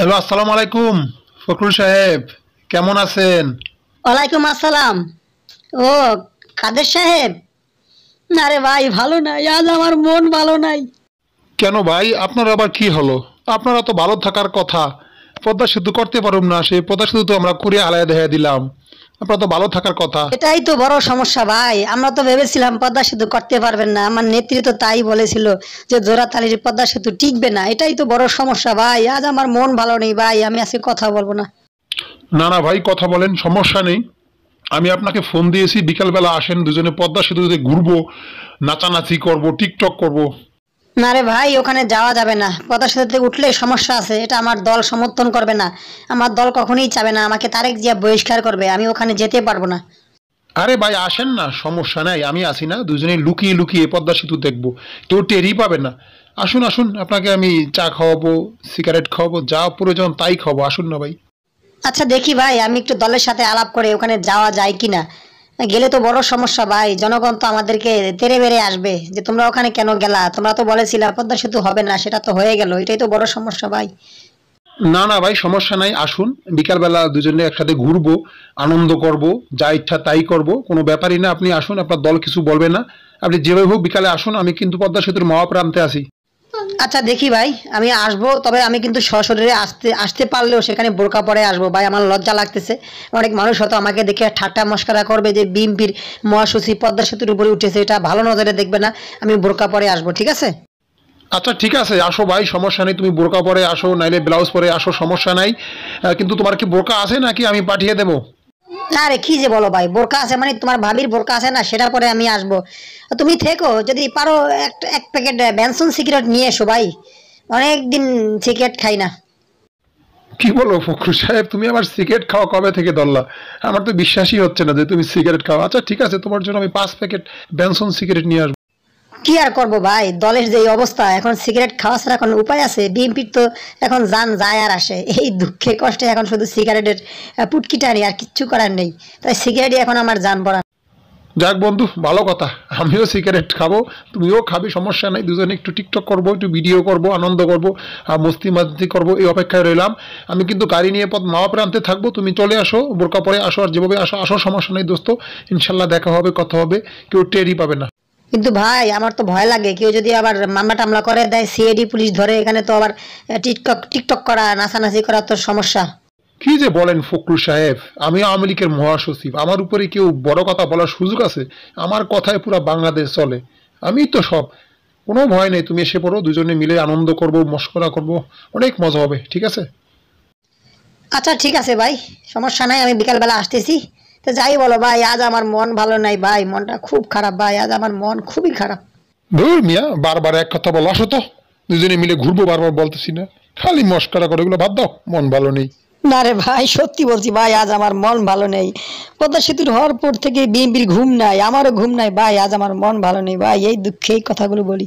hello আসসালামু আলাইকুম ফখরুল সাহেব কেমন আছেন ওয়ালাইকুম আসসালাম ও কাদের সাহেব না রে ভাই ভালো নাই আজ আমার মন ভালো নাই কেন ভাই আপনার আবার কি হলো আপনারা তো ভালো থাকার কথা পদ্মা সেতু করতে পারুম না সেই পদ্মা সেতু তো আমরা করিয়া হালায় দেখা দিলাম আপনার তো ভালো থাকার কথা এটাই তো বড় সমস্যা ভাই আমরা তো ভেবেছিলাম পদ্মা সেতু করতে পারবেন না আমার নেত্রী তো তাই বলেছিল যে জোড়াতালির পদ্মা সেতু টিকবে না এটাই তো বড় সমস্যা ভাই আজ আমার মন ভালো নেই ভাই আমি আজকে কথা বলবো না না না ভাই কথা বলেন সমস্যা নেই আমি আপনাকে ফোন দিয়েছি বিকালবেলা আসেন দুজনে পদ্মা সেতুতে ঘুরবো নাচানাচি করবো টিকটক করবো না রে ভাই ওখানে যাওয়া যাবে না পদ্মা সাথে উঠলে সমস্যা আছে এটা আমার দল সমর্থন করবে না আমার দল কখনোই চাবে না আমাকে তারেক জিয়া বহিষ্কার করবে আমি ওখানে যেতে পারবো না আরে ভাই আসেন না সমস্যা নাই আমি আসি না দুজনে লুকিয়ে লুকিয়ে পদ্মা সেতু দেখবো কেউ টেরই পাবে না আসুন আসুন আপনাকে আমি চা খাওয়াবো সিগারেট খাওয়াবো যা প্রয়োজন তাই খাওয়াবো আসুন না ভাই আচ্ছা দেখি ভাই আমি একটু দলের সাথে আলাপ করে ওখানে যাওয়া যায় কি না গেলে তো বড় সমস্যা ভাই জনগণ তো আমাদেরকে তেরে বেড়ে আসবে যে তোমরা ওখানে কেন গেলা তোমরা তো বলেছিলে পদ্মা সেতু হবে না সেটা তো হয়ে গেল এটাই তো বড় সমস্যা ভাই না না ভাই সমস্যা নাই আসুন বিকালবেলা দুজনে একসাথে ঘুরবো আনন্দ করব যা ইচ্ছা তাই করব কোনো ব্যাপারই না আপনি আসুন আপনার দল কিছু বলবে না আপনি যেভাবে হোক বিকালে আসুন আমি কিন্তু পদ্মা সেতুর মহাপ্রান্তে আছি আচ্ছা দেখি ভাই আমি আসবো তবে আমি কিন্তু সশরীরে আসতে আসতে পারলেও সেখানে বোরকা পরে আসবো ভাই আমার লজ্জা লাগতেছে অনেক মানুষ হয়তো আমাকে দেখে ঠাট্টা মস্করা করবে যে বিএমপির মহাসচিব পদ্মা সেতুর উপরে উঠেছে এটা ভালো নজরে দেখবে না আমি বোরকা পরে আসবো ঠিক আছে আচ্ছা ঠিক আছে আসো ভাই সমস্যা নেই তুমি বোরকা পরে আসো নাইলে ব্লাউজ পরে আসো সমস্যা নাই কিন্তু তোমার কি বোরকা আছে নাকি আমি পাঠিয়ে দেবো না রে কি যে বলো ভাই বোরকা আছে মানে তোমার ভাবির বোরকা আছে না সেটার পরে আমি আসবো তুমি থেকো যদি পারো একটা এক প্যাকেট বেনসন সিগারেট নিয়ে এসো ভাই অনেকদিন সিগারেট খাই না কি বলো ফখরু সাহেব তুমি আমার সিগারেট খাওয়া কবে থেকে দল্লা আমার তো বিশ্বাসই হচ্ছে না যে তুমি সিগারেট খাও আচ্ছা ঠিক আছে তোমার জন্য আমি পাঁচ প্যাকেট ব্যানসন সিগারেট নিয়ে আসবো কি আর করবো ভাই দলের যে অবস্থা এখন সিগারেট খাওয়া ছাড়া এখন উপায় আছে বিএনপির তো এখন যান যায় আর আসে এই দুঃখে কষ্টে এখন শুধু সিগারেটের টানি আর কিচ্ছু করার নেই তাই সিগারেটই এখন আমার যান পড়া যাক বন্ধু ভালো কথা আমিও সিগারেট খাবো তুমিও খাবি সমস্যা নেই দুজনে একটু টিকটক করবো একটু ভিডিও করব আনন্দ করব মস্তি মাস্তি করবো এই অপেক্ষায় রইলাম আমি কিন্তু গাড়ি নিয়ে পথ মা প্রান্তে থাকবো তুমি চলে আসো বোরকা পরে আসো আর যেভাবে আসো আসো সমস্যা নেই দোস্ত ইনশাল্লাহ দেখা হবে কথা হবে কেউ টেরই পাবে না কিন্তু ভাই আমার তো ভয় লাগে কেউ যদি আবার মামলা টামলা করে দেয় সিআইডি পুলিশ ধরে এখানে তো আবার টিকটক টিকটক করা নাচানাচি করা তো সমস্যা কি যে বলেন ফকরু সাহেব আমি আওয়ামী লীগের মহাসচিব আমার উপরে কেউ বড় কথা বলার সুযোগ আছে আমার কথায় পুরো বাংলাদেশ চলে আমি তো সব কোনো ভয় নেই তুমি এসে পড়ো দুজনে মিলে আনন্দ করব মস্করা করব অনেক মজা হবে ঠিক আছে আচ্ছা ঠিক আছে ভাই সমস্যা নাই আমি বিকালবেলা আসতেছি তো যাই বলো ভাই আজ আমার মন ভালো নাই ভাই মনটা খুব খারাপ ভাই আজ আমার মন খুবই খারাপ ধুর মিয়া বারবার এক কথা বলো আসো তো দুজনে মিলে ঘুরবো বারবার বলতেছি না খালি মস্করা করে এগুলো বাদ দাও মন ভালো নেই না রে ভাই সত্যি বলছি ভাই আজ আমার মন ভালো নেই পদ্মা সেতুর হওয়ার পর থেকে বিএমপির ঘুম নাই আমারও ঘুম নাই ভাই আজ আমার মন ভালো নেই ভাই এই দুঃখে এই কথাগুলো বলি